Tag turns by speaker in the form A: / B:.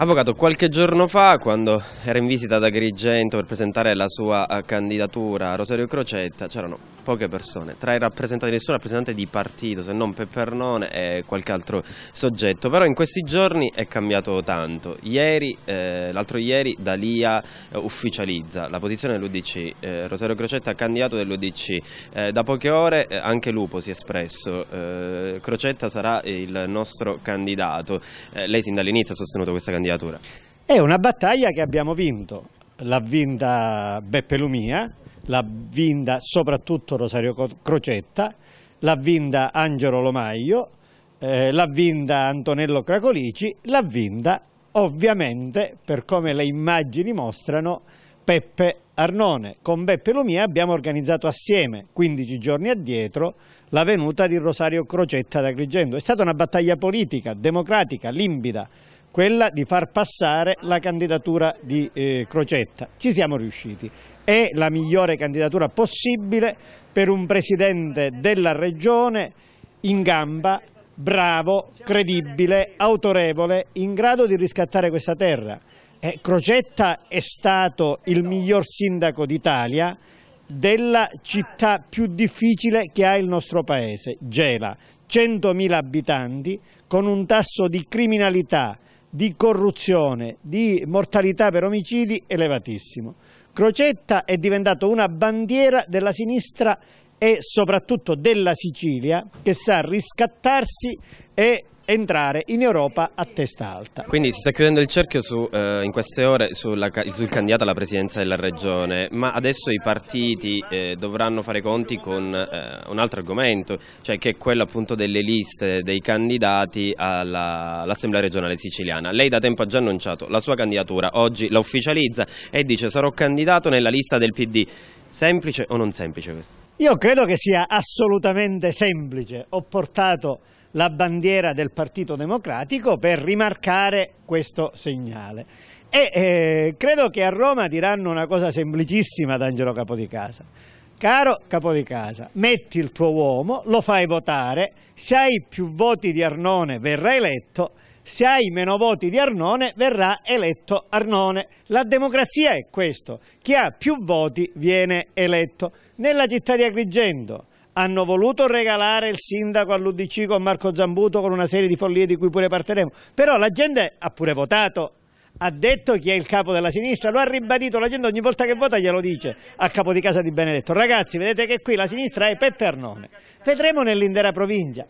A: Avvocato, qualche giorno fa, quando era in visita ad Agrigento per presentare la sua eh, candidatura a Rosario Crocetta, c'erano poche persone, tra i rappresentanti, nessun rappresentante di partito, se non Peppernone e qualche altro soggetto, però in questi giorni è cambiato tanto. Eh, l'altro ieri, Dalia eh, ufficializza la posizione dell'Udc, eh, Rosario Crocetta è candidato dell'Udc, eh, da poche ore eh, anche Lupo si è espresso, Crocetta sarà il nostro candidato, lei sin dall'inizio ha sostenuto questa candidatura candidatura?
B: È una battaglia che abbiamo vinto, l'ha vinta Beppe Lumia, l'ha vinta soprattutto Rosario Crocetta, l'ha vinta Angelo Lomaglio, eh, l'ha vinta Antonello Cracolici, l'ha vinta ovviamente per come le immagini mostrano Peppe Arnone. Con Beppe Lumia abbiamo organizzato assieme, 15 giorni addietro, la venuta di Rosario Crocetta da Agrigento. È stata una battaglia politica, democratica, limpida, quella di far passare la candidatura di eh, Crocetta. Ci siamo riusciti. È la migliore candidatura possibile per un presidente della regione in gamba, bravo, credibile, autorevole, in grado di riscattare questa terra. Eh, Crocetta è stato il miglior sindaco d'Italia della città più difficile che ha il nostro paese, Gela, 100.000 abitanti con un tasso di criminalità di corruzione, di mortalità per omicidi elevatissimo. Crocetta è diventato una bandiera della sinistra e soprattutto della Sicilia che sa riscattarsi e entrare in Europa a testa
A: alta. Quindi si sta chiudendo il cerchio su, eh, in queste ore sulla, sul candidato alla presidenza della regione, ma adesso i partiti eh, dovranno fare conti con eh, un altro argomento, cioè che è quello appunto delle liste dei candidati all'Assemblea all regionale siciliana. Lei da tempo ha già annunciato la sua candidatura, oggi la ufficializza e dice sarò candidato nella lista del PD. Semplice o non semplice questo?
B: Io credo che sia assolutamente semplice. Ho portato la bandiera del Partito Democratico per rimarcare questo segnale. E eh, credo che a Roma diranno una cosa semplicissima ad Angelo Capodicasa. Caro Capodicasa, metti il tuo uomo, lo fai votare, se hai più voti di Arnone verrai eletto se hai meno voti di Arnone verrà eletto Arnone. La democrazia è questo, chi ha più voti viene eletto. Nella città di Agrigento hanno voluto regalare il sindaco all'Udc con Marco Zambuto con una serie di follie di cui pure parteremo, però la gente ha pure votato ha detto chi è il capo della sinistra, lo ha ribadito, la gente ogni volta che vota glielo dice a capo di casa di Benedetto. Ragazzi, vedete che qui la sinistra è Peppe Arnone. Vedremo nell'intera provincia.